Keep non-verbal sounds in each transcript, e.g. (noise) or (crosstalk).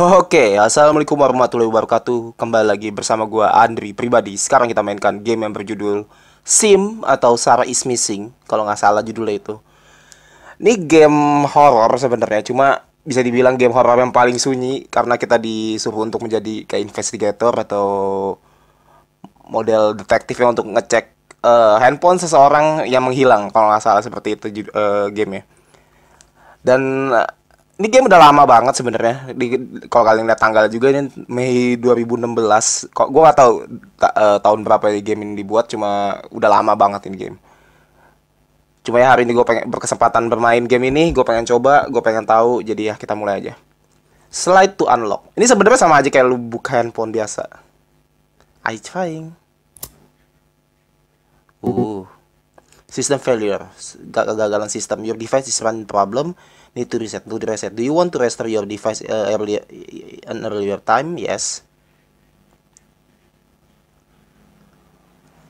Oke, assalamualaikum warahmatullahi wabarakatuh. Kembali lagi bersama gua Andri pribadi. Sekarang kita mainkan game yang berjudul Sim atau Sarah is Missing, kalau nggak salah judulnya itu. Ini game horror sebenarnya, cuma bisa dibilang game horror yang paling sunyi karena kita disuruh untuk menjadi kayak investigator atau model detektif yang untuk ngecek uh, handphone seseorang yang menghilang kalau nggak salah seperti itu uh, eh, game ya dan eh, ini game udah lama banget sebenarnya. Di kalau kalian lihat tanggal juga ini Mei 2016. Kok gue gak tahu ta, uh, tahun berapa ini game ini dibuat, cuma udah lama banget ini game. Cuma ya hari ini gue pengen berkesempatan bermain game ini, gue pengen coba, gue pengen tahu, jadi ya kita mulai aja. Slide to unlock. Ini sebenarnya sama aja kayak lu buka handphone biasa. I trying. Uh. System failure, kegagalan sistem. Your device is running problem, need to reset, to reset. Do you want to restore your device uh, earlier, an earlier time? Yes.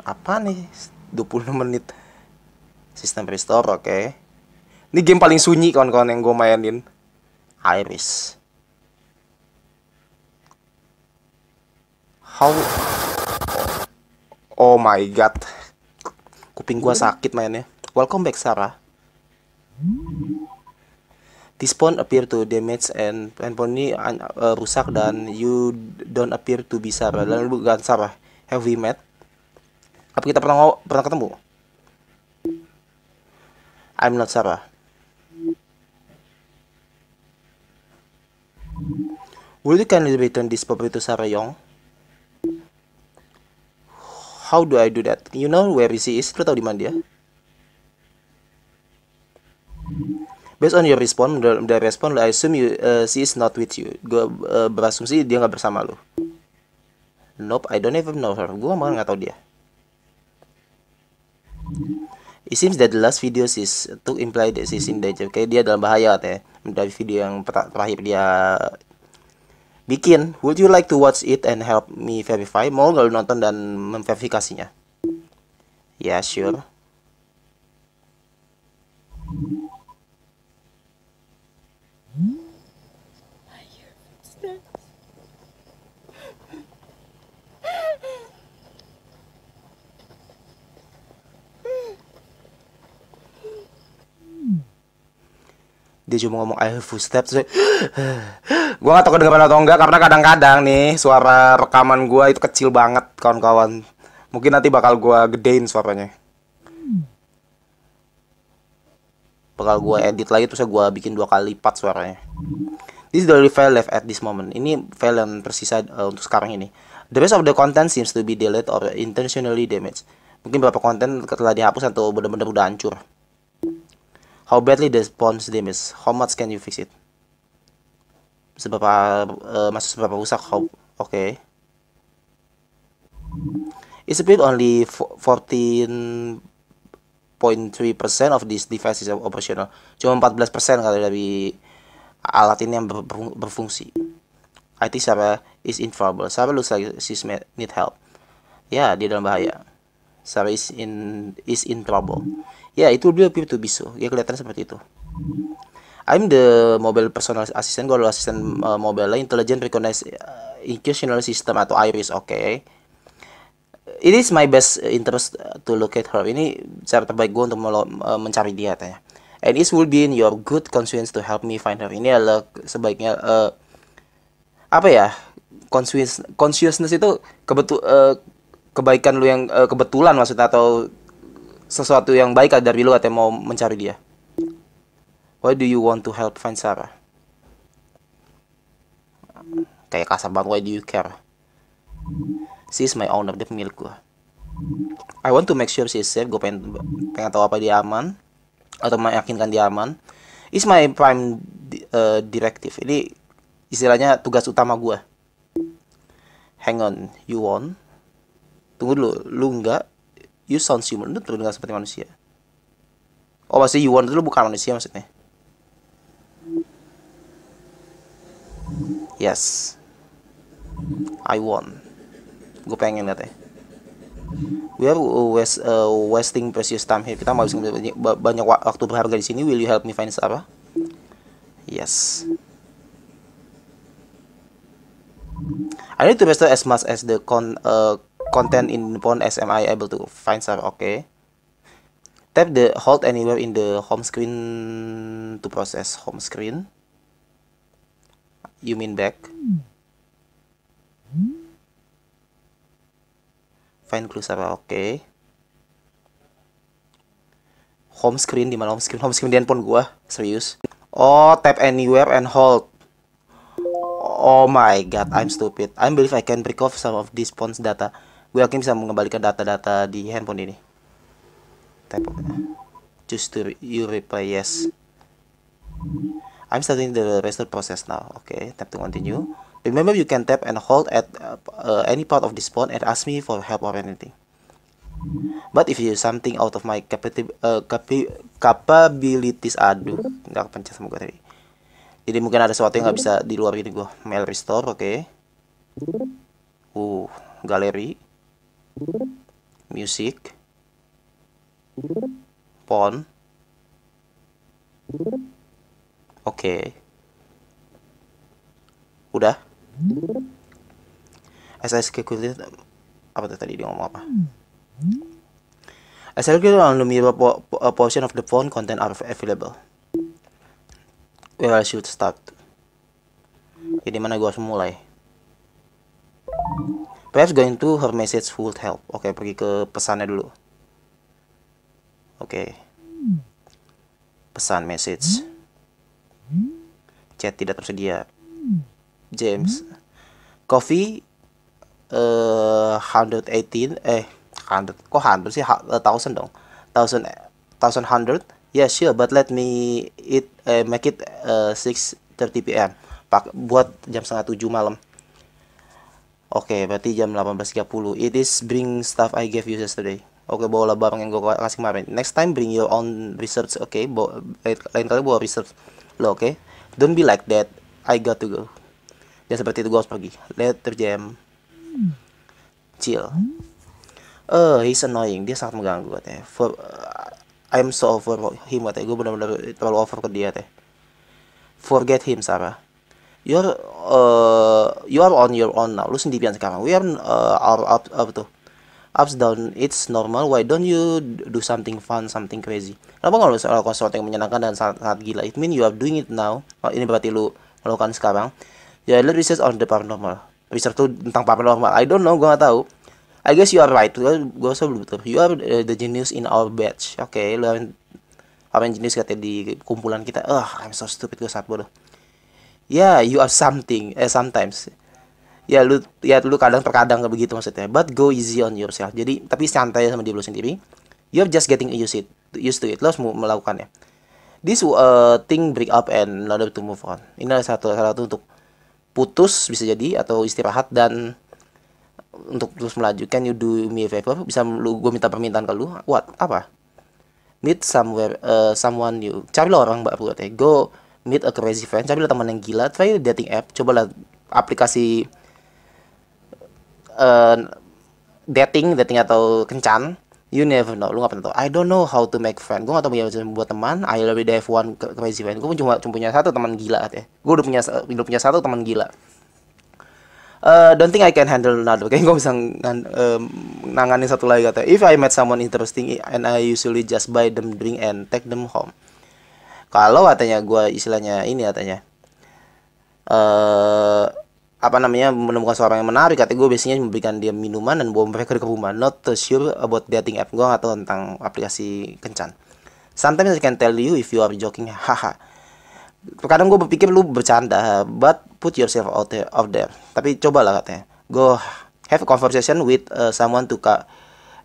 Apa nih? 20 menit. Sistem restore, oke. Okay. Ini game paling sunyi kawan-kawan yang gue mainin. Iris. How? Oh my god. Kuping gua sakit mainnya. Welcome back Sarah. This phone appear to damage and handphone ini uh, rusak dan you don't appear to be Sarah. Lalu bukan Sarah. Have we met? Apa kita pernah pernah ketemu? I'm not Sarah. Will you kindly return this property to Sarah Young? how do I do that? You know where she is? Lu tahu di mana dia? Based on your response, the response, I assume you, uh, she is not with you. Gue uh, berasumsi dia nggak bersama lu. Nope, I don't even know her. Gue malah nggak tahu dia. It seems that the last video is to imply that she's in danger. Kayak dia dalam bahaya katanya. Dari video yang terakhir dia bikin would you like to watch it and help me verify mau nggak lu nonton dan memverifikasinya ya yeah, sure dia cuma ngomong I have footsteps terus gue gak tau kedengeran atau enggak karena kadang-kadang nih suara rekaman gue itu kecil banget kawan-kawan mungkin nanti bakal gue gedein suaranya bakal gue edit lagi terus gue bikin dua kali lipat suaranya This is the only file left at this moment. Ini file yang tersisa uh, untuk sekarang ini. The rest of the content seems to be deleted or intentionally damaged. Mungkin beberapa konten telah dihapus atau benar-benar udah hancur. How badly the sponge damage? How much can you fix it? Seberapa uh, maksud seberapa rusak? How oke. Okay. It's a bit only 14.3% of this device is operational. Cuma 14% kalau dari alat ini yang berfungsi. I think Sarah is in trouble. Sarah looks like she's need help. Ya, yeah, dia dalam bahaya. Sarah is in is in trouble. Ya, itu dia will be appear Ya, kelihatan seperti itu. I'm the mobile personal assistant. Kalau asisten uh, mobile intelligent recognize uh, eh, institutional system atau IRIS, oke. Okay. It is my best interest eh, to locate her. Ini cara terbaik gue untuk uh, mencari dia, tanya. And it will be in your good conscience to help me find her. Ini adalah sebaiknya uh, apa ya? conscience? consciousness itu kebetul uh, kebaikan lu yang uh, kebetulan maksudnya atau sesuatu yang baik dari lu atau mau mencari dia? Why do you want to help find Sarah? Kayak kasar banget, why do you care? She is my owner, dia pemilik gue. I want to make sure she is safe, gue pengen, pengen tahu apa dia aman, atau meyakinkan dia aman. Is my prime uh, directive, ini istilahnya tugas utama gue. Hang on, you want? Tunggu dulu, lu enggak, You sound human. Itu terdengar seperti manusia. Oh, pasti you want itu bukan manusia maksudnya. Yes. I want. Gue pengen lihat ya. We are uh, was, uh, wasting precious time here. Kita mau bisa banyak, banyak waktu berharga di sini. Will you help me find apa? Yes. I need to rest as much as the con uh, content in phone as am I able to find sir okay tap the hold anywhere in the home screen to process home screen you mean back find clues apa okay. home screen di mana home screen home screen di handphone gua serius oh tap anywhere and hold oh my god I'm stupid I believe I can break off some of these phone's data gue yakin bisa mengembalikan data-data di handphone ini type choose to you replay yes I'm starting the restore process now okay tap to continue remember you can tap and hold at uh, any part of this phone and ask me for help or anything But if you something out of my capability, uh, capabilities, aduh, nggak pencet sama gue tadi. Jadi mungkin ada sesuatu yang nggak bisa di luar ini gue. Mail restore, oke. Okay. Uh, galeri music pawn oke okay. udah SSK kulit apa tuh tadi dia ngomong apa SSK on the mirror po po uh, portion of the phone content are available where I should start jadi mana gua harus mulai Perhaps going to her message would help. Oke, okay, pergi ke pesannya dulu. Oke. Okay. Pesan message. Chat tidak tersedia. James. Coffee uh, 118 eh 100 eh, kok 100 sih 1000 eh, dong. 1000 1100. Yeah, sure, but let me eat, uh, make it uh, 6:30 p.m. Pak buat jam setengah tujuh malam. Oke, okay, berarti jam 18.30. It is bring stuff I gave you yesterday. Oke, okay, bawa barang yang gue kasih kemarin. Next time bring your own research, oke? Okay? lain kali bawa research lo, oke? Okay? Don't be like that. I got to go. Dan seperti itu gue harus pergi. Later jam. Chill. Eh, uh, he's annoying. Dia sangat mengganggu katanya. For, uh, I'm so over him katanya. Gue benar-benar terlalu over ke dia teh. Forget him, Sarah you're uh, you are on your own now lu sendirian sekarang we are uh, our up up tuh ups down it's normal why don't you do something fun something crazy kenapa nggak melakukan sesuatu yang menyenangkan dan sangat, sangat gila it mean you are doing it now oh, ini berarti lu melakukan sekarang ya yeah, research on the paranormal research tuh tentang paranormal I don't know gue nggak tahu I guess you are right gue gue sebelum betul you are uh, the genius in our batch oke okay, lu apa yang genius katanya di kumpulan kita ah oh, I'm so stupid gue saat bodoh ya yeah, you are something eh sometimes ya lu ya lu kadang terkadang begitu maksudnya but go easy on yourself jadi tapi santai sama diri lu sendiri you're just getting used it used to it Lu harus melakukannya this uh, thing break up and not to move on ini adalah satu salah satu untuk putus bisa jadi atau istirahat dan untuk terus melanjutkan. you do me a favor bisa lu gue minta permintaan ke lu what apa meet somewhere uh, someone you cari lo orang mbak buat ya go meet a crazy friend cari teman yang gila try dating app coba lah aplikasi uh, dating dating atau kencan you never know lu nggak pernah tahu I don't know how to make friend gue gak tau punya buat teman I already have one crazy friend gue cuma cuma punya satu teman gila ya gue udah punya udah punya satu teman gila Uh, don't think I can handle another. Kayaknya gue bisa ngan, um, eh, nanganin satu lagi kata. If I met someone interesting and I usually just buy them drink and take them home kalau katanya gue istilahnya ini katanya eh uh, apa namanya menemukan seorang yang menarik katanya gue biasanya memberikan dia minuman dan bawa mereka ke rumah not too sure about dating app gue atau tentang aplikasi kencan sometimes I can tell you if you are joking haha kadang gue berpikir lu bercanda but put yourself out there, out there. tapi cobalah katanya go have a conversation with uh, someone to ka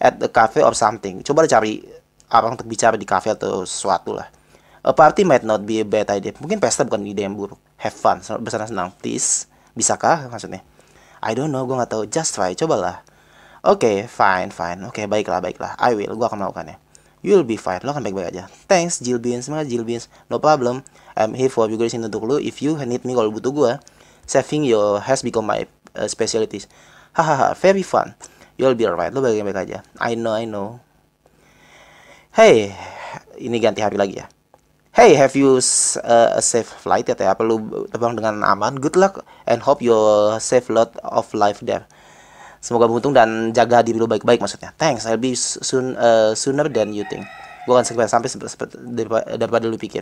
at the cafe or something coba cari orang untuk bicara di cafe atau sesuatu lah A party might not be a bad idea. Mungkin pesta bukan ide yang buruk. Have fun, bersenang-senang. Please, bisakah maksudnya? I don't know, gue gak tahu. Just try, cobalah. Oke, okay, fine, fine. Oke, okay, baiklah, baiklah. I will, gue akan melakukannya. will be fine, lo akan baik-baik aja. Thanks, Jill Beans, Semoga Jill Beans. No problem, I'm here for you, guys in the lo. If you need me kalau butuh gue, saving your has become my uh, specialties. Hahaha, very fun. You'll be alright, lo baik-baik aja. I know, I know. Hey, ini ganti hari lagi ya. Hey, have you uh, a safe flight katanya apa lu terbang dengan aman. Good luck and hope you save lot of life there. Semoga beruntung dan jaga diri lu baik-baik maksudnya. Thanks, I'll be soon uh, sooner than you think. Gua akan segera sampai daripada, daripada lu pikir.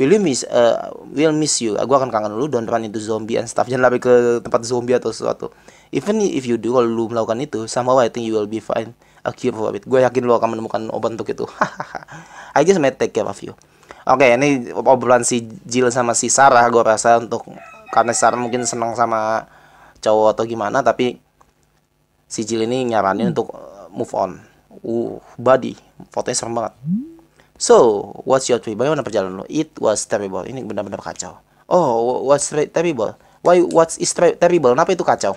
Will you miss uh, will miss you. Gua akan kangen lu don't run into zombie and stuff. Jangan lari ke tempat zombie atau sesuatu. Even if you do kalau lu melakukan itu, sama I think you will be fine a cure for it. Gue yakin lo akan menemukan obat untuk itu. (laughs) I just may take care of you. Oke, okay, ini obrolan si Jill sama si Sarah gue rasa untuk karena Sarah mungkin senang sama cowok atau gimana, tapi si Jill ini nyaranin untuk uh, move on. Uh, body, fotonya serem banget. So, what's your trip? Bagaimana perjalanan lo? It was terrible. Ini benar-benar kacau. Oh, what's terrible? Why what's is terrible? Kenapa itu kacau?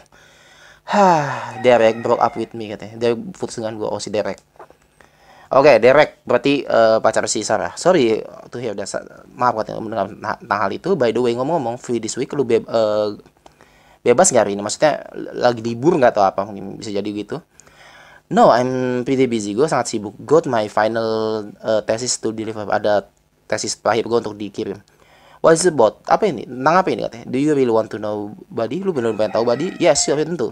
Ha, Derek broke up with me katanya. Derek putus dengan gue, oh si Derek. Oke, okay, Derek berarti uh, pacar si Sarah. Sorry tuh ya udah maaf katanya mendengar tentang hal itu. By the way ngomong-ngomong free this week lu be uh, eh, bebas nggak hari ini? Maksudnya lagi libur nggak atau apa mungkin bisa jadi gitu. No, I'm pretty busy. Gue sangat sibuk. Got my final uh, thesis to deliver. Ada tesis terakhir gue untuk dikirim. What is it about? Apa ini? Tentang apa ini katanya? Do you really want to know body? Lu benar-benar pengen tahu body? Yes, sure, tentu.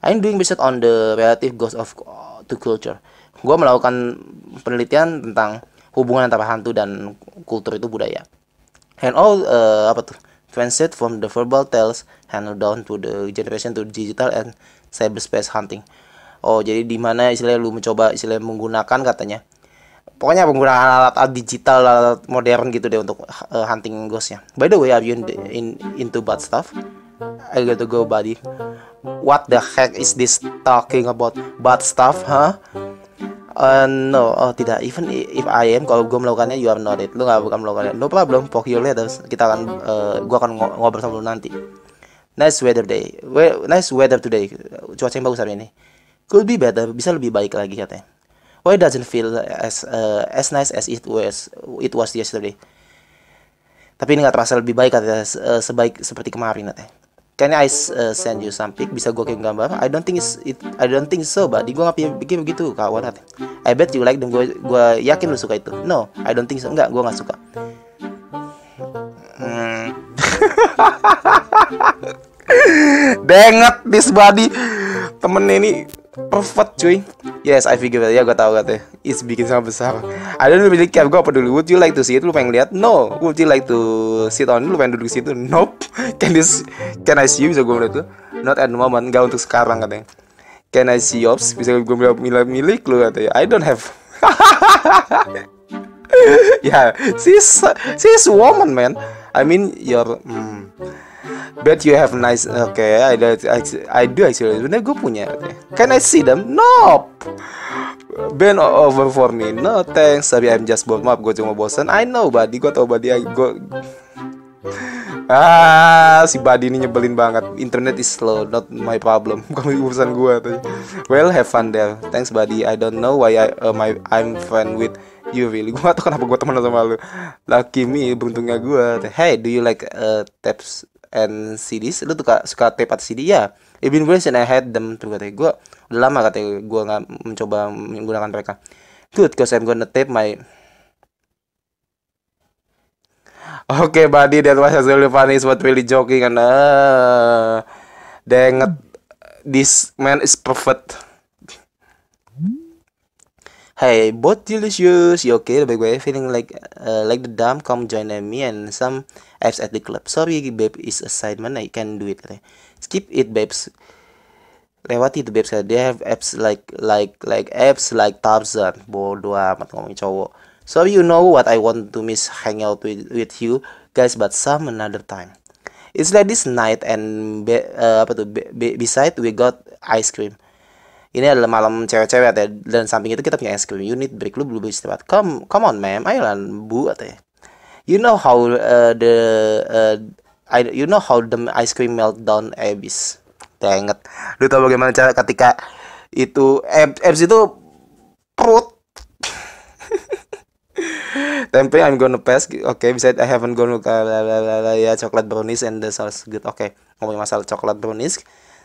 I'm doing research on the relative ghost of uh, to culture. Gua melakukan penelitian tentang hubungan antara hantu dan kultur itu budaya. And all uh, apa tuh? Transit from the verbal tales handed down to the generation to digital and cyberspace hunting. Oh, jadi di mana istilahnya lu mencoba istilahnya menggunakan katanya. Pokoknya penggunaan alat, alat digital alat modern gitu deh untuk uh, hunting ghostnya. By the way, are you in, mm-hmm. in into bad stuff? I got to go, buddy what the heck is this talking about bad stuff huh Uh, no, oh tidak. Even if I am, kalau gue melakukannya, you are not it. Lu gak bukan melakukannya. No problem. Fuck you later. Kita akan, uh, gue akan ngobrol sama lu nanti. Nice weather day. We nice weather today. Cuaca yang bagus hari ini. Could be better. Bisa lebih baik lagi katanya. Why doesn't feel as uh, as nice as it was it was yesterday? Tapi ini gak terasa lebih baik katanya. Uh, sebaik seperti kemarin katanya. Can I uh, send you some pic? Bisa gue kirim gambar? I don't think it's, it, I don't think so, di Gue gak bikin begitu, kak. What I bet you like dan gue gue yakin lo suka itu. No, I don't think so. Enggak, gue nggak suka. Hmm. Denget (laughs) this body temen ini Perfect cuy Yes, I figure ya gue tau katanya It's bikin sama besar I don't really care Gue apa dulu Would you like to see it? Lu pengen lihat? No Would you like to sit on? Lu pengen duduk di situ? Nope (laughs) Can this Can I see you? Bisa gue melihat tuh Not at the moment Gak untuk sekarang katanya Can I see yours? Bisa gue bilang milik lu katanya I don't have (laughs) Ya yeah, she's, she's woman man I mean your hmm, Bet you have nice. Oke, okay, I, do, I do actually. Sebenarnya gue punya. Okay. Can I see them? Nope. Ben over for me. No thanks. Tapi I'm just bored. Maaf, gue cuma bosan. I know, buddy. Gue tau, buddy. I, gue Ah, si Badi ini nyebelin banget. Internet is slow, not my problem. Bukan (laughs) urusan gua tuh. Well, have fun there. Thanks, Badi. I don't know why I uh, my I'm friend with you really. (laughs) Gua gak tau kenapa gua temenan sama lu. Lucky me, beruntungnya gua. Hey, do you like uh, taps and CDs lu suka suka tape atau CD ya I've been and I had them tuh katanya gue udah lama katanya gue nggak mencoba menggunakan mereka good cause I'm gonna tape my Oke, okay, buddy, that was really funny. It's what really joking and uh, dang, this man is perfect. Hey, both delicious. You okay? By the way, feeling like uh, like the dumb. Come join me and some apps at the club. Sorry, babe, is assignment. I can do it. Skip it, babes. Lewati itu babes. They have apps like like like apps like Tarzan. Bodoh amat ngomong cowok. So you know what I want to miss hang out with with you guys, but some another time. It's like this night and be, uh, apa tuh? Be, be, beside we got ice cream ini adalah malam cewek-cewek ya dan samping itu kita punya es krim unit break lu bisa cepat. come come on ma'am ayolah bu ya you know how uh, the uh, I, you know how the ice cream melt down abyss saya lu tau bagaimana cara ketika itu abs, itu perut (laughs) tempe I'm gonna pass oke okay, bisa I haven't gonna ya coklat brownies and the sauce good oke okay. ngomongin masalah coklat brownies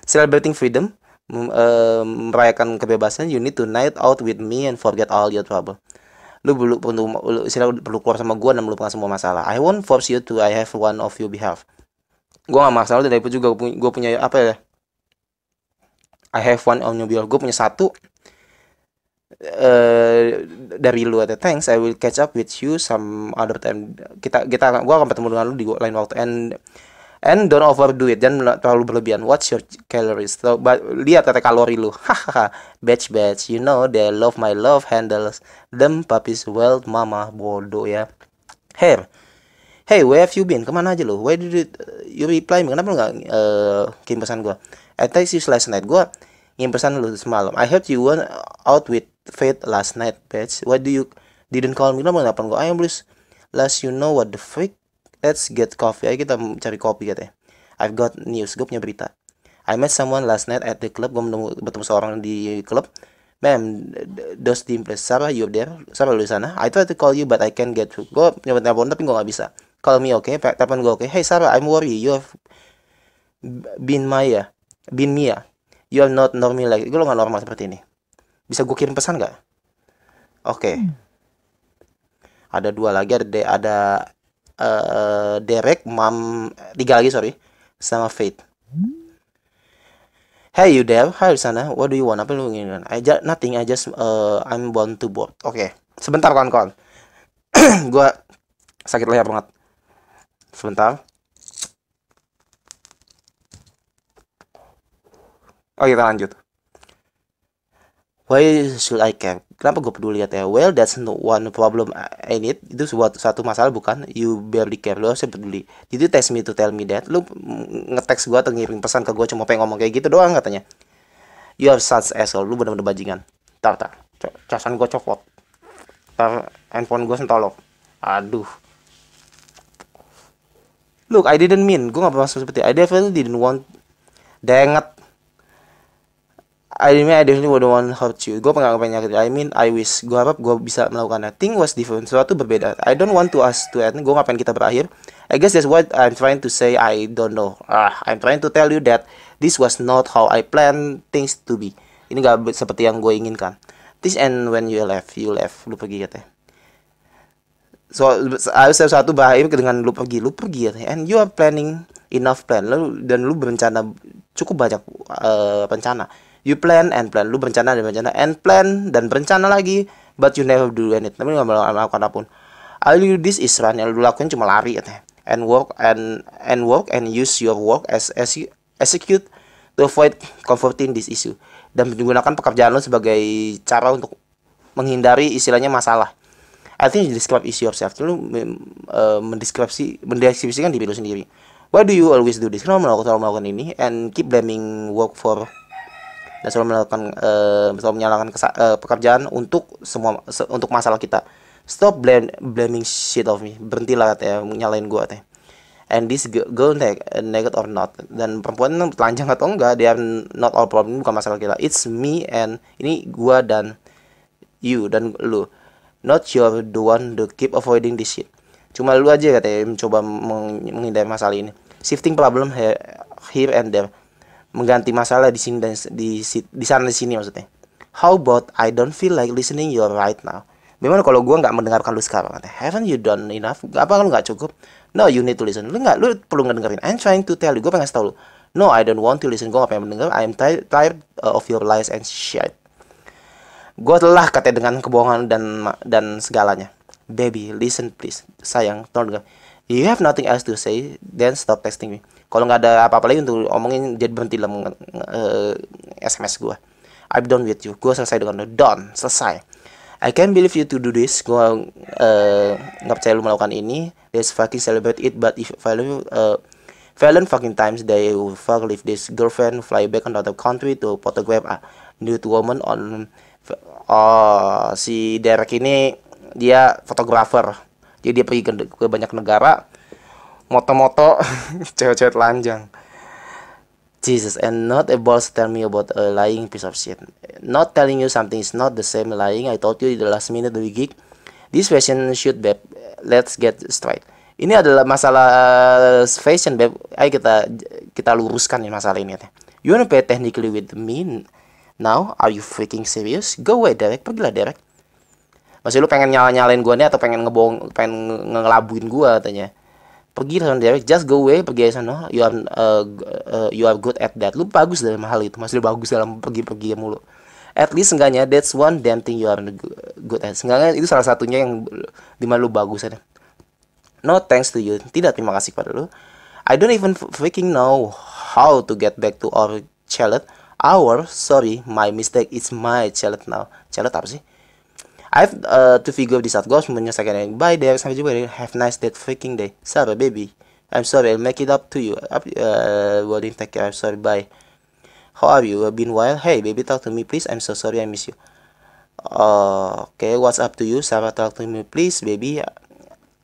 celebrating freedom uh, merayakan kebebasan you need to night out with me and forget all your trouble lu perlu perlu lu, perlu keluar sama gue dan melupakan semua masalah I won't force you to I have one of your behalf gue gak masalah dan itu juga gue punya apa ya I have one on your behalf gue punya satu Uh, dari lu ada thanks I will catch up with you some other time kita kita gue akan bertemu dengan lu di lain waktu and and don't overdo it dan terlalu berlebihan watch your calories so, but, lihat kata kalori lu (laughs) hahaha batch batch you know they love my love handles them puppies well mama bodoh ya hair Hey, where have you been? Kemana aja lo? Why did you, uh, you reply me? Kenapa lo gak uh, kirim pesan gue? I text you last night. Gue ngirim pesan lu semalam. I heard you went out with Faith last night, bitch. Why do you didn't call me? Kenapa gak nelfon gue? I am please. Last you know what the freak Let's get coffee. Ayo kita cari kopi katanya. I've got news. Gue punya berita. I met someone last night at the club. Gue bertemu, bertemu seorang di klub. Ma'am, does the Sarah you there? Sarah lu di sana? I tried to call you but I can't get through. Gue nyoba telepon tapi gue gak bisa. Call me okay? Telepon gue okay? Hey Sarah, I'm worried. You have been Maya. Uh, been Mia. Uh. You are not normal like. Gue lo gak normal seperti ini. Bisa gue kirim pesan gak? Oke. Okay. Hmm. Ada dua lagi ada ada uh, Derek, Mam tiga lagi sorry, sama Faith. Hey you dev, hi sana, what do you want? Apa lu inginkan? I just nothing, I just uh, I'm born to board. Oke, okay. sebentar kawan-kawan, (clears throat) gua sakit leher banget. Sebentar. Oke, oh, kita lanjut. Why should I care? Kenapa gue peduli ya? Well, that's no one problem I need. Itu sebuah satu masalah bukan? You barely care. Lo harus peduli. Jadi test me to tell me that? Lo ngetes gue atau ngirim pesan ke gue cuma pengen ngomong kayak gitu doang katanya. You have such asshole. Lo bener-bener bajingan. Tar, tar. Casan gue copot. Tar, handphone gue sentolok. Aduh. Look, I didn't mean. Gue gak bermaksud seperti I definitely didn't want. Denget I mean I definitely wouldn't want to hurt you. Gue pengen apa nyakitin. I mean I wish. Gue harap gue bisa melakukannya. Thing was different. Sesuatu berbeda. I don't want to ask to end. Gue ngapain kita berakhir. I guess that's what I'm trying to say. I don't know. Ah, I'm trying to tell you that this was not how I plan things to be. Ini gak seperti yang gue inginkan. This end when you left, you left. Lu pergi katanya. So, I harus satu bahaya dengan lu pergi, lu pergi katanya. And you are planning enough plan. Lalu dan lu berencana cukup banyak uh, rencana you plan and plan lu berencana dan berencana and plan dan berencana lagi but you never do anything tapi lu gak melakukan apapun all you do this is run yang lu lakuin cuma lari katanya and work and and work and use your work as as you execute to avoid comforting this issue dan menggunakan pekerjaan lu sebagai cara untuk menghindari istilahnya masalah I think you describe issue yourself lu uh, mendeskripsi mendeskripsikan diri lu sendiri why do you always do this kenapa melakukan melakukan ini and keep blaming work for dan selalu melakukan uh, selalu menyalahkan uh, pekerjaan untuk semua se untuk masalah kita stop blame, blaming shit of me berhentilah katanya nyalain gua teh and this girl neg naked or not dan perempuan telanjang atau enggak dia not all problem bukan masalah kita it's me and ini gua dan you dan lu not your the one to keep avoiding this shit cuma lu aja katanya mencoba menghindari masalah ini shifting problem here, here and there mengganti masalah di sini dan di, di sana di sini maksudnya. How about I don't feel like listening you right now? Memang kalau gue nggak mendengarkan lu sekarang, haven't you done enough? Gak apa lu nggak cukup? No, you need to listen. Lu nggak, lu perlu ngedengerin. I'm trying to tell you, gue pengen tahu lu. No, I don't want to listen. Gue gak pengen mendengar. I'm tired, uh, of your lies and shit. Gue telah kata dengan kebohongan dan dan segalanya. Baby, listen please. Sayang, tolong dengar. You have nothing else to say, then stop texting me kalau nggak ada apa-apa lagi untuk omongin jadi berhenti dalam uh, eh, SMS gue I'm done with you gue selesai dengan lo done selesai I can't believe you to do this. Gua eh, nggak percaya lu melakukan ini. Let's fucking celebrate it. But if you uh, eh, Valen fucking times they will fuck leave this girlfriend fly back another country to photograph a nude woman on. Oh, si Derek ini dia fotografer. Jadi dia pergi ke, ke banyak negara moto-moto (laughs) cewek-cewek telanjang Jesus and not a boss tell me about a lying piece of shit not telling you something is not the same lying I told you in the last minute of the gig this fashion should be let's get straight ini adalah masalah uh, fashion babe ayo kita kita luruskan nih masalah ini you wanna play technically with me now are you freaking serious go away Derek pergilah Derek masih lu pengen nyala nyalain gua nih atau pengen ngebohong pengen ngelabuin gua katanya pergi sama Derek just go away pergi aja sana you are uh, uh, you are good at that lu bagus dalam hal itu masih bagus dalam pergi-pergi mulu at least enggaknya that's one damn thing you are good at enggaknya itu salah satunya yang dimana lu bagus ada no thanks to you tidak terima kasih pada lu I don't even freaking know how to get back to our chalet our sorry my mistake it's my chalet now chalet apa sih I have uh, to figure this out guys menyelesaikan ini bye there sampai jumpa have nice day freaking day sorry baby I'm sorry I'll make it up to you up uh, uh well, I'm sorry bye how are you been while hey baby talk to me please I'm so sorry I miss you uh, okay what's up to you Sarah talk to me please baby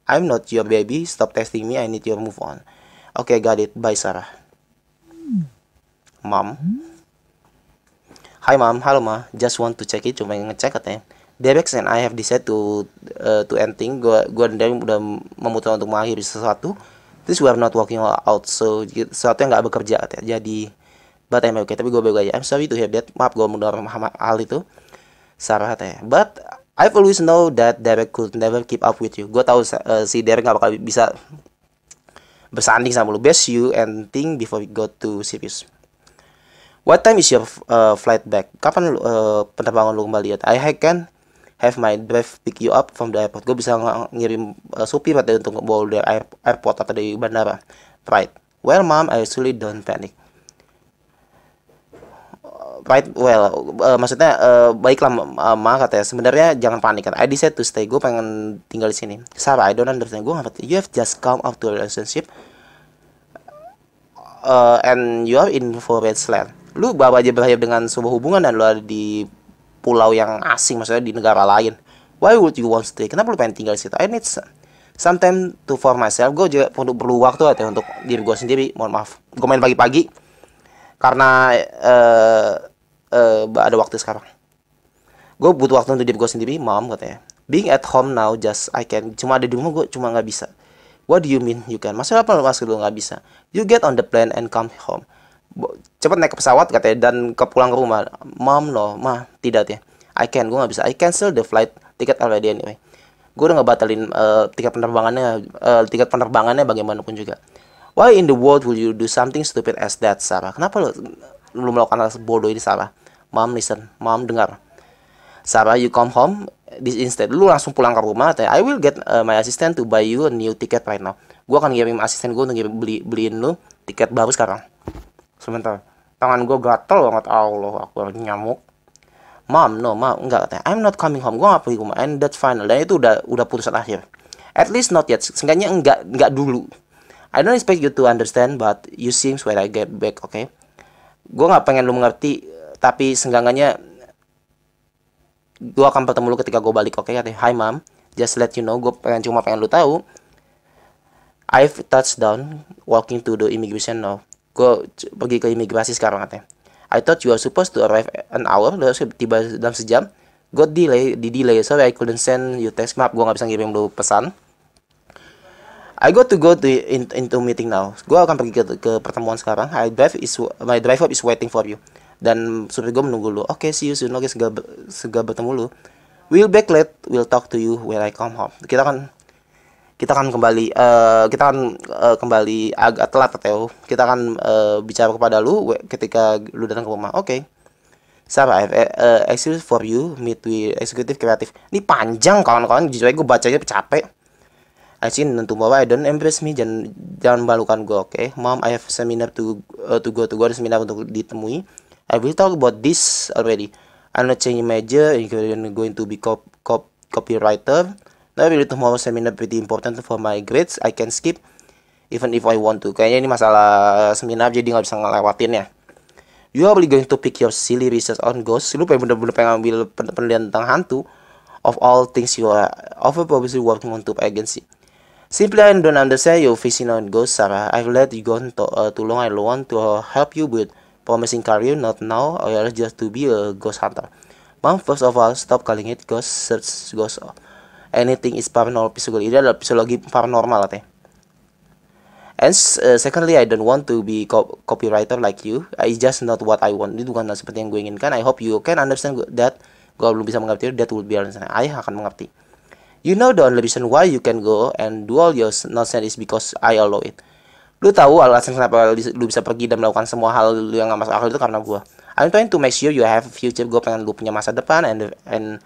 I'm not your baby stop texting me I need your move on okay got it bye Sarah mom Hi mom, halo ma, just want to check it, cuma ngecek katanya. Debex and I have decided to uh, to ending. Gua gua dan Derek udah memutuskan untuk mengakhiri sesuatu. This we are not working out. So gitu, sesuatu yang nggak bekerja ya. Jadi but I'm okay. Tapi gue baik aja. I'm sorry to hear that. Maaf gue mendorong hal itu. Sarah ya. But I've always know that Derek could never keep up with you. Gue tahu uh, si Derek gak bakal bisa bersanding sama lu. Best you and think before we go to serious. What time is your uh, flight back? Kapan uh, penerbangan lu kembali? I can have my drive pick you up from the airport gue bisa ngirim uh, eh, supir atau untuk bawa dari air airport atau dari bandara right well mom I actually don't panic right well uh, maksudnya uh, baiklah uh, ma kata ya sebenarnya jangan panik kan I decided to stay gue pengen tinggal di sini Sarah I don't understand gue ngerti you have just come up to a relationship uh, and you are in forest land lu bawa aja berakhir dengan sebuah hubungan dan lu ada di pulau yang asing maksudnya di negara lain why would you want to stay kenapa lu pengen tinggal di situ I need some time to for myself gue juga perlu perlu waktu ya untuk diri gue sendiri mohon maaf gue main pagi-pagi karena uh, uh, ada waktu sekarang gue butuh waktu untuk diri gue sendiri mom katanya being at home now just I can cuma ada di rumah gue cuma nggak bisa what do you mean you can maksudnya apa maksud lu nggak bisa you get on the plane and come home Cepat naik ke pesawat katanya dan ke pulang ke rumah mom loh ma tidak ya I can gue nggak bisa I cancel the flight tiket already anyway gue udah ngebatalin uh, tiket penerbangannya uh, tiket penerbangannya bagaimanapun juga why in the world will you do something stupid as that Sarah kenapa lo Lo melakukan hal bodoh ini Sarah mom listen mom dengar Sarah you come home this instead lu langsung pulang ke rumah katanya I will get uh, my assistant to buy you a new ticket right now gue akan ngirim asisten gue untuk beli beliin lu tiket baru sekarang sebentar tangan gue gatel banget Allah aku nyamuk mom no mom enggak katanya I'm not coming home gue gak pergi rumah and that's final dan itu udah udah putusan akhir at least not yet seenggaknya enggak enggak dulu I don't expect you to understand but you seems when I get back oke okay? gue nggak pengen lu mengerti tapi seenggaknya gue akan bertemu lu ketika gue balik oke okay? katanya hi mom just let you know gue pengen cuma pengen lu tahu I've touched down walking to the immigration now gue pergi ke imigrasi sekarang katanya I thought you were supposed to arrive an hour lo tiba dalam sejam Gue delay di delay sorry I couldn't send you text maaf gue nggak bisa ngirim lu pesan I got to go to in, into meeting now gue akan pergi ke, ke pertemuan sekarang I drive is my driver is waiting for you dan supir gue menunggu lu oke okay, see you soon oke okay, segera, segera bertemu lu we'll back late we'll talk to you when I come home kita akan kita akan kembali uh, kita akan uh, kembali agak telat Teo. Kita akan uh, bicara kepada lu ketika lu datang ke rumah. Oke. Okay. Sarah, uh, excuse for you meet with executive kreatif. Ini panjang kawan-kawan, jujur gue bacanya capek. Asin tentu bahwa I don't embrace me jangan jangan balukan gue oke okay? mom I have seminar to uh, to go to go ada seminar untuk ditemui I will talk about this already I'm not changing major I'm going to be cop, cop, copywriter Now really tomorrow seminar pretty important for my grades. I can skip even if I want to. Kayaknya ini masalah eh, seminar jadi nggak bisa ngelewatin ya. You are really going to pick your silly research on ghosts. Lu bener-bener pengen ambil penelitian tentang hantu. Of all things you are over probably working on to agency. Simply I don't understand you vision on ghosts, Sarah. I've let you go to, uh, too long. I want to eh, help you with promising career, not now, or just to be a ghost hunter. Mom, first of all, stop calling it ghost, search ghost anything is paranormal psikologi. Ini adalah psikologi paranormal teh. And uh, secondly, I don't want to be co copywriter like you. I just not what I want. Ini bukan seperti yang gue inginkan. I hope you can understand that. Gue belum bisa mengerti. That will be understand reason. I akan mengerti. You know the only reason why you can go and do all your nonsense is because I allow it. Lu tahu alasan kenapa lu bisa pergi dan melakukan semua hal lu yang gak masuk akal itu karena gue. I'm trying to make sure you have a future. Gue pengen lu punya masa depan and and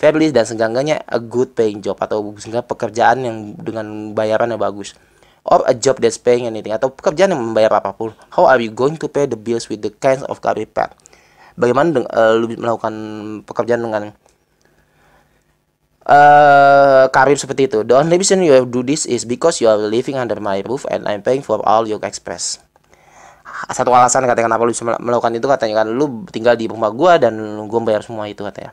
Fairlist dan segangganya a good paying job atau sehingga pekerjaan yang dengan bayaran yang bagus or a job that's paying anything atau pekerjaan yang membayar apapun how are you going to pay the bills with the kinds of career path bagaimana uh, lu melakukan pekerjaan dengan uh, karir seperti itu the only reason you have do this is because you are living under my roof and I'm paying for all your express satu alasan katanya kenapa lu bisa melakukan itu katanya kan lu tinggal di rumah gua dan gua bayar semua itu katanya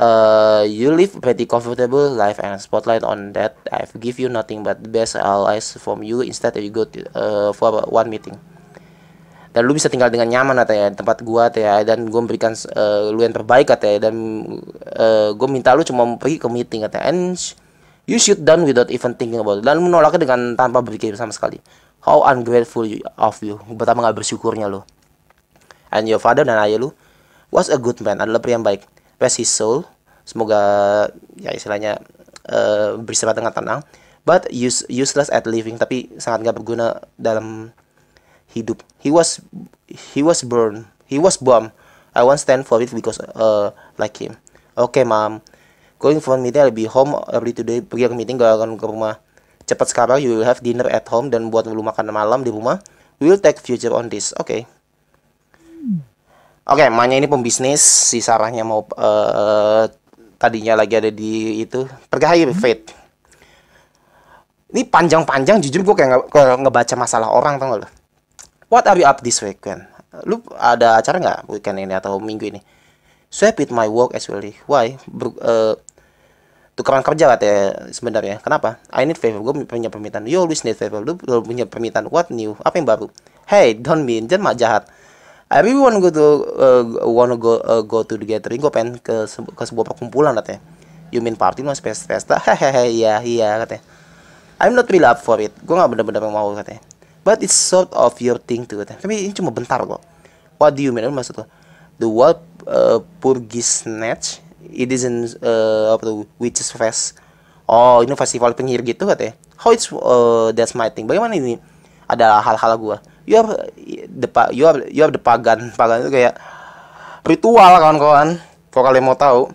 uh, you live pretty comfortable life and spotlight on that I give you nothing but the best allies from you instead of you go to, uh, for one meeting dan lu bisa tinggal dengan nyaman atau ya tempat gua atau ya dan gua memberikan uh, lu yang terbaik atau ya dan uh, gua minta lu cuma pergi ke meeting atau ya. and you should done without even thinking about it dan lu menolaknya dengan tanpa berpikir sama sekali how ungrateful you, of you betapa nggak bersyukurnya lu and your father dan ayah lu was a good man adalah pria yang baik rest his soul. Semoga ya istilahnya uh, bersifat dengan tenang. But use, useless at living, tapi sangat nggak berguna dalam hidup. He was he was born, he was bomb. I won't stand for it because uh, like him. Oke, okay, mam. Going for meeting, I'll be home every today. Pergi ke meeting, gak akan ke rumah. Cepat sekarang, you will have dinner at home dan buat belum makan malam di rumah. We will take future on this. Oke. Okay. Oke, okay, Manya ini pembisnis, si Sarahnya mau uh, tadinya lagi ada di itu pergahi hmm. Fate. Ini panjang-panjang jujur gue kayak nge ngebaca masalah orang tau gak lo. What are you up this weekend? Lu ada acara nggak weekend ini atau minggu ini? Swap it my work as actually. Why? Ber, uh, tukeran kerja katanya sebenarnya. Kenapa? I need favor. Gue punya permintaan. You always need favor. Lu, lu punya permintaan. What new? Apa yang baru? Hey, don't mean. Jangan jahat I really want go to uh, wanna go uh, go to the gathering. Gue pengen ke sebu ke sebuah perkumpulan katanya. You mean party mas pesta pesta? Hehehe iya iya katanya. I'm not really up for it. Gue nggak bener-bener mau katanya. But it's sort of your thing tuh katanya. Tapi ini cuma bentar kok. What do you mean? Maksud lo the world uh, purgis snatch. It isn't uh, apa tuh witches fest. Oh ini festival penyihir gitu katanya. How it's uh, that's my thing. Bagaimana ini? Ada hal-hal gue you have the you have you have the pagan pagan itu kayak ritual kawan-kawan kalau kalian mau tahu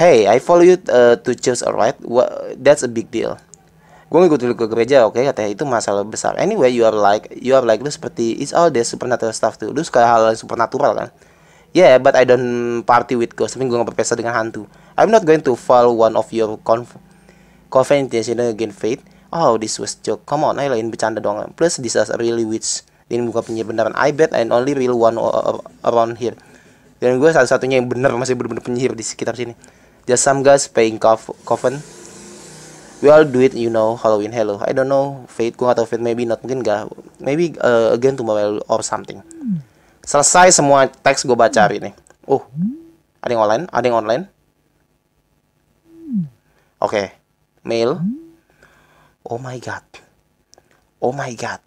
hey I follow you uh, to church alright What, that's a big deal gue ngikut dulu ke gereja oke okay? katanya itu masalah besar anyway you are like you are like lu seperti it's all the supernatural stuff tuh lu suka hal, -hal supernatural kan yeah but I don't party with ghosts tapi gue gak berpesa dengan hantu I'm not going to follow one of your conf covenant you know, again faith Oh, this was joke. Come on, I lain bercanda doang. Plus, this is really witch. Dan buka punya beneran. I bet I only real one around here. Dan gue salah satunya yang bener masih bener-bener penyihir di sekitar sini. Just some guys paying cof We all do it, you know. Halloween, hello. I don't know. Fate, gue gak tau fate. Maybe not. Mungkin gak. Maybe uh, again tomorrow or something. Selesai semua teks gue baca hari ini. Oh, ada yang online? Ada yang online? Oke. Okay. Mail oh my god oh my god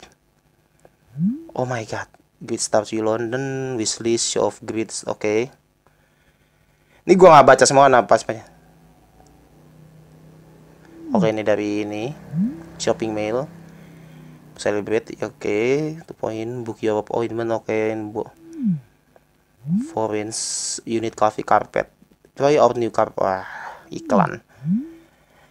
oh my god great stars you London wishlist list of grids oke okay. ini gua nggak baca semua apa banyak oke ini dari ini shopping mail celebrate oke okay. point book your appointment oke okay. bu foreign unit coffee carpet try out new carpet wah iklan hmm.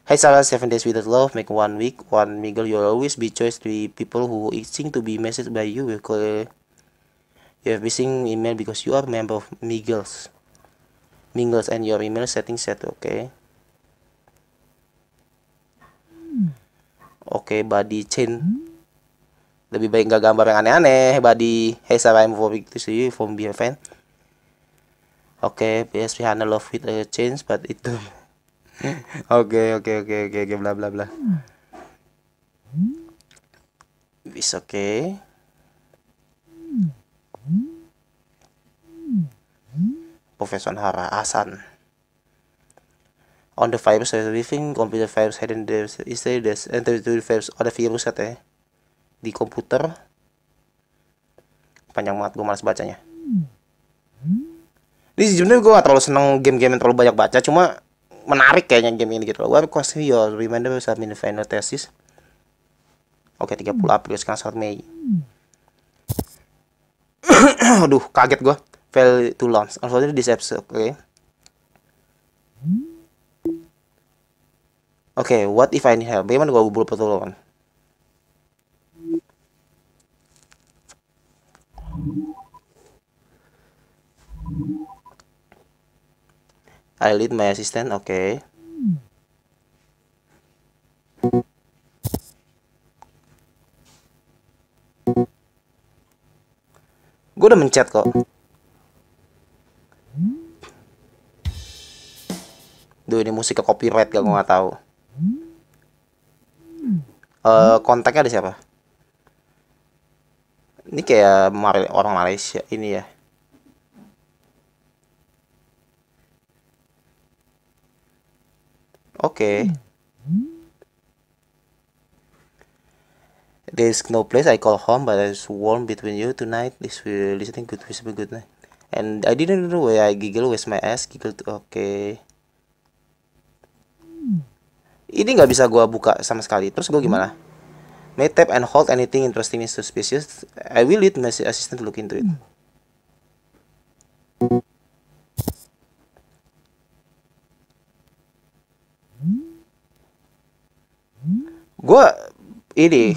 Hey Sarah, seven days with love, make one week, one mingle, you'll always be choice to people who itching to be messaged by you will call you have missing email because you are member of Mingles. Mingles and your email setting set, okay? Oke, okay, body chain. Lebih baik nggak gambar yang aneh-aneh. Body, hey Sarah, I'm for to see you from behind. Oke, okay, yes, we handle love with a uh, change, but it oke oke oke oke oke bla bla bla oke. okay Profesor Hara Hasan on the virus living computer virus hidden there is there this enter to the virus ada virus katanya di komputer panjang banget gue malas bacanya ini sebenarnya gue gak terlalu seneng game-game yang terlalu banyak baca cuma menarik kayaknya game ini gitu loh. Gue What cause reminder bisa submit final thesis? Oke, 30 April sekarang saat Mei. (coughs) Aduh, kaget gue. Fail to launch. Unfortunately this episode, oke. Okay. Oke, okay, what if I need help? Bagaimana gue bubur pertolongan? Thank you. I lead my assistant, oke. Okay. Gue udah mencet kok. Duh ini musik ke copyright gak gue gak tau. Uh, eh, kontaknya ada siapa? Ini kayak orang Malaysia ini ya. Okay. There is no place I call home, but it's warm between you tonight. This will listening good whisper good night. And I didn't know where I giggle with my ass giggle. Oke. Okay. Ini nggak bisa gua buka sama sekali. Terus gua gimana? May tap and hold anything interesting and suspicious. I will need my assistant to look into it. gue ini uh,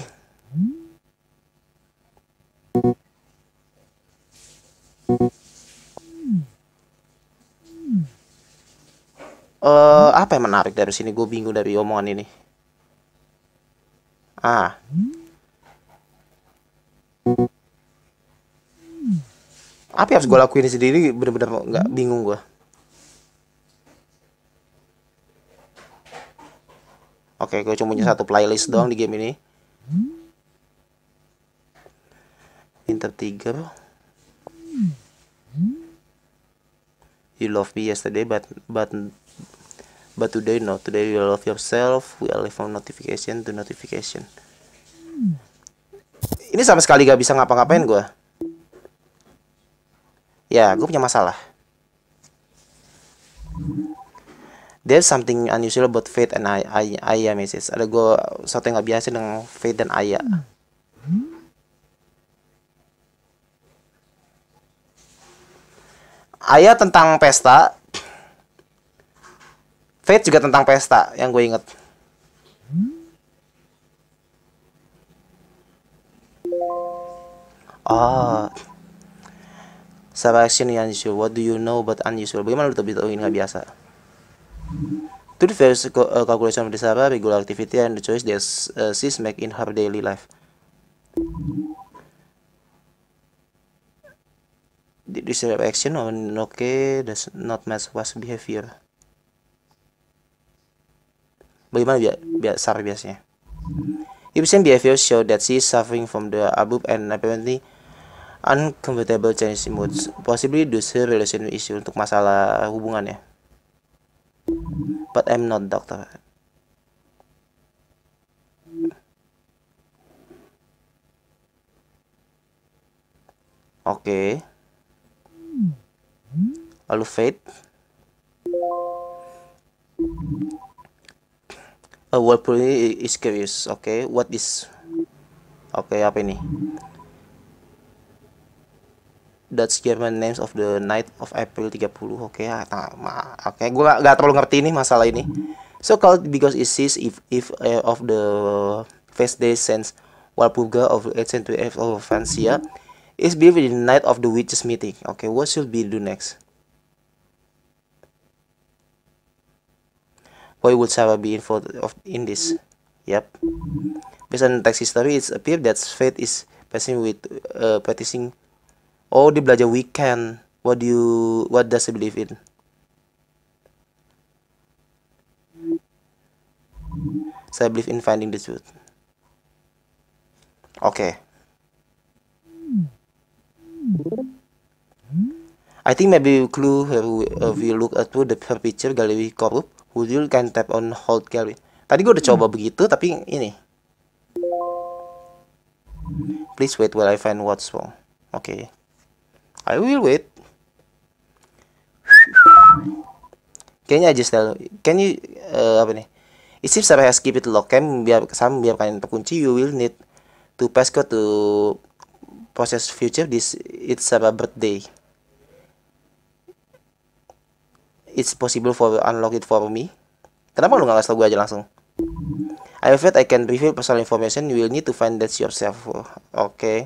apa yang menarik dari sini gue bingung dari omongan ini ah apa yang harus gue lakuin sendiri bener-bener nggak bingung gue Oke, gue cuma punya satu playlist doang di game ini. Winter Tiger. You love me yesterday, but but but today no. Today you love yourself. We are from notification to notification. Ini sama sekali gak bisa ngapa-ngapain gue. Ya, gue punya masalah there's something unusual about Faith and I, I, Aya Mrs. Ada gue sesuatu yang gak biasa dengan Faith dan Aya. Ayah Aya tentang pesta. Faith juga tentang pesta yang gue inget. Oh. Ah. Sabar action yang unusual. What do you know about unusual? Bagaimana lu tahu ini nggak biasa? To the various uh, eh, calculation of the Sarah, regular activity and the choice that uh, eh, she's make in her daily life. The describe action on okay does not match was behavior. Bagaimana bi biasa biasanya? Ibsen behavior show that she is suffering from the above and apparently uncomfortable change in moods, possibly due to relation issue untuk masalah hubungan ya. But I'm not doctor. Okay. Alufate. A world Walpole is curious. Okay, what is Okay, apa ini? Dutch German Names of the Night of April 30. Oke, okay, nah, oke, okay. gue gak, gak terlalu ngerti nih masalah ini. So called because it sees if if uh, of the first day since Walpurga of 8th century of Francia is believed in the night of the witches meeting. Okay, what should be do next? Why would Sarah be involved of in this? Yep. Based on text history, it's appeared that fate is passing with uh, practicing Oh, dia belajar weekend. What do you what does he believe in? Saya so, believe in finding the truth. Oke. Okay. I think maybe clue if we look at the picture gallery corrupt. who you can tap on hold gallery. Tadi gue udah coba begitu tapi ini. Please wait while I find what's wrong. Oke. Okay. I will wait. Can you just tell? Can you uh, apa nih? It seems that has keep it lock Kami biar sama biarkan terkunci. You will need to pass passcode to process future. This it's a birthday. It's possible for unlock it for me. Kenapa lu nggak ngasih tau gue aja langsung? I'm afraid I can reveal personal information. You will need to find that yourself. Oke. Okay.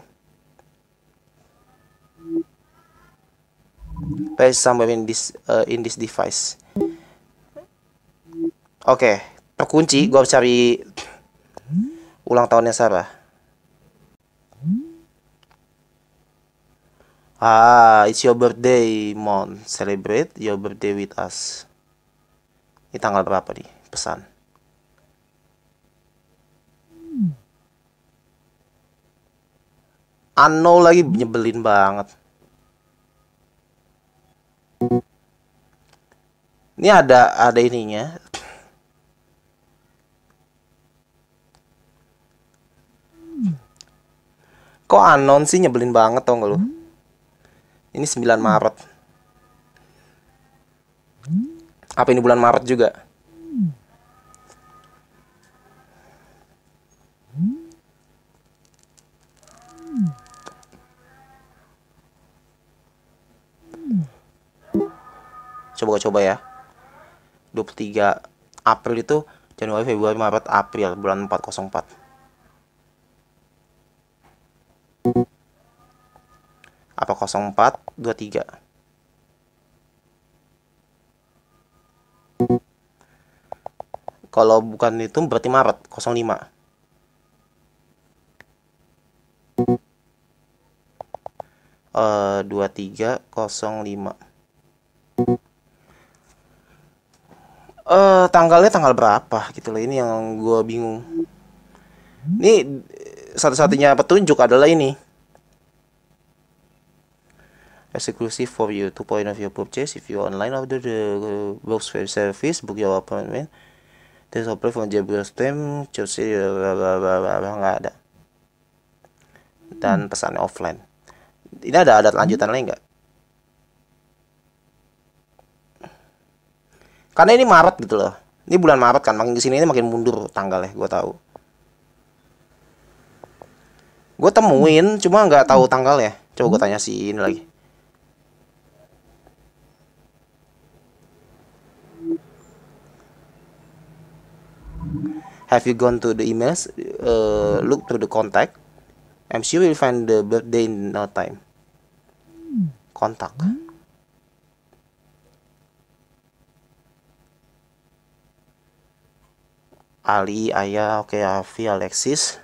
paste somewhere in this uh, in this device oke okay, terkunci gua harus cari ulang tahunnya Sarah ah it's your birthday mon celebrate your birthday with us ini tanggal berapa nih pesan Ano lagi nyebelin banget. Ini ada ada ininya. Kok anon sih nyebelin banget tau gak lu? Ini 9 Maret. Apa ini bulan Maret juga? coba coba ya 23 April itu Januari Februari Maret April bulan 404 apa 04 23 kalau bukan itu berarti Maret 05 Uh, 2305 uh, tanggalnya tanggal berapa gitu loh ini yang gue bingung ini eh, satu-satunya petunjuk adalah ini exclusive for you to point of your purchase if you online order the uh, box service book your appointment the supply from Jabir Stem choose nggak ada dan pesannya offline ini ada ada lanjutan lain nggak Karena ini Maret gitu loh. Ini bulan Maret kan, makin kesini ini makin mundur tanggal ya gue tahu. Gue temuin, cuma nggak tahu tanggal ya. Coba gue tanya si ini lagi. Have you gone to the emails? Uh, look through the contact. I'm sure you'll find the birthday in no time. Contact. Hmm? Ali, Ayah, oke okay, Avi, Alexis,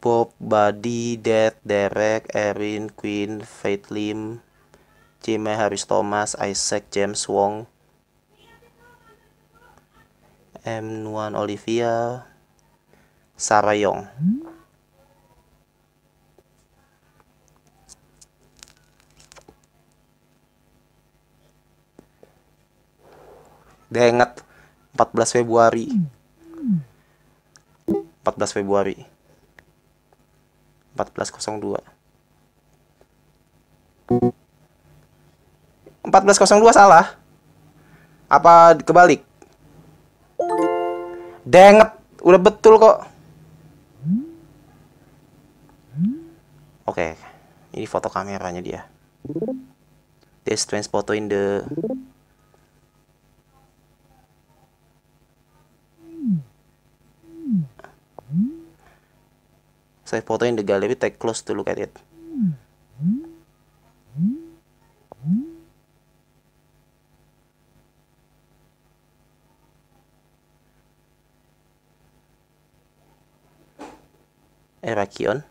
Bob, Buddy, Dad, Derek, Erin, Queen, Faith Lim, Jimmy, Harris Thomas, Isaac, James Wong, M. 1 Olivia, Sarah Yong. Denget. 14 Februari 14 Februari 1402 1402 salah apa kebalik denget udah betul kok oke okay. ini foto kameranya dia this transport in the Saya fotoin photo in the gallery, take close to look at it. Erakion.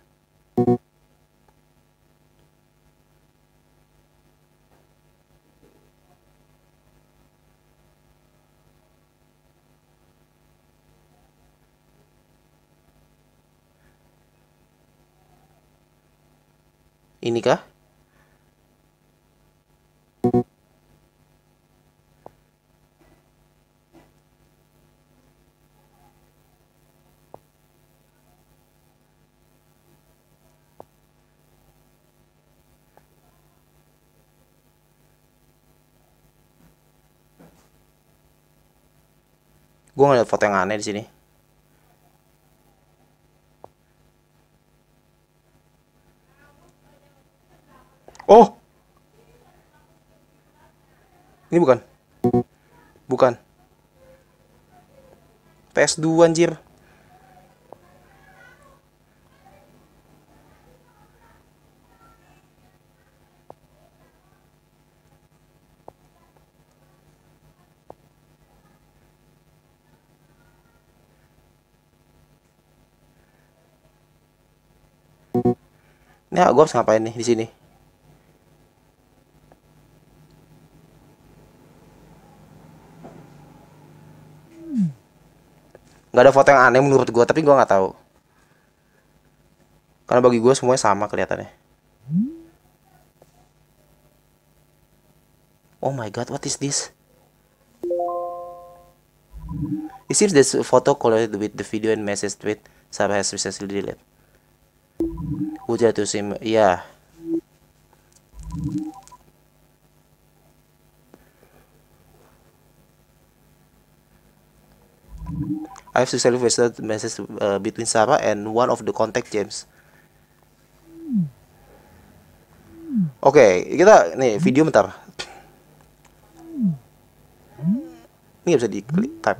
gue ngeliat foto yang aneh di sini oh ini bukan bukan PS2 anjir Ini Nah, ya, gue harus ngapain nih di sini? nggak ada foto yang aneh menurut gue tapi gue nggak tahu karena bagi gue semuanya sama kelihatannya oh my god what is this it seems this photo collated with the video and message tweet sub has recently deleted sim ya. I have to self message uh, between Sarah and one of the contact James. Oke, okay, kita nih video bentar. Ini bisa diklik type.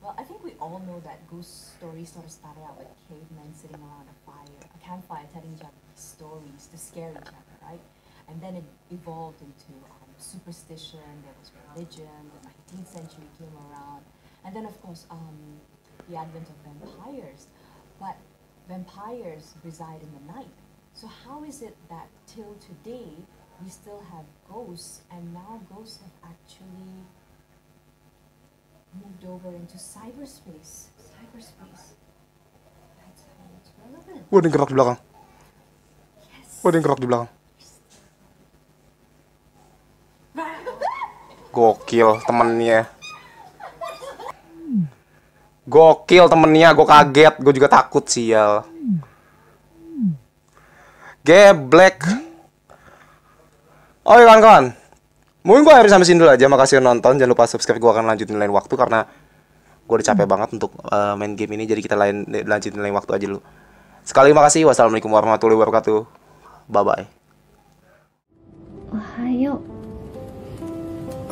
Well, I think we all know that ghost stories sort of started out with cavemen sitting around a fire, a campfire, telling each other stories to scare each other, right? And then it evolved into um, superstition. There was religion. The 19th century came around, and then of course um, the advent of vampires. But vampires reside in the night. So how is it that till today we still have ghosts, and now ghosts have actually moved over into cyberspace. Cyberspace. That's how it's relevant. Oh, ada yang gerak di belakang. Yes. Oh, ada yang gerak di belakang. Gokil temennya. Gokil temennya, gue kaget, gue juga takut sial. Geblek. Oke kawan-kawan, Mungkin gue harus sampai sini dulu aja. Makasih udah nonton. Jangan lupa subscribe. Gue akan lanjutin lain waktu karena gue udah capek banget untuk uh, main game ini. Jadi kita lain lanjutin lain waktu aja dulu. Sekali makasih. Wassalamualaikum warahmatullahi wabarakatuh. Bye bye. Ohayo.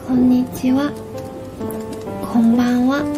Konnichiwa. Konbanwa.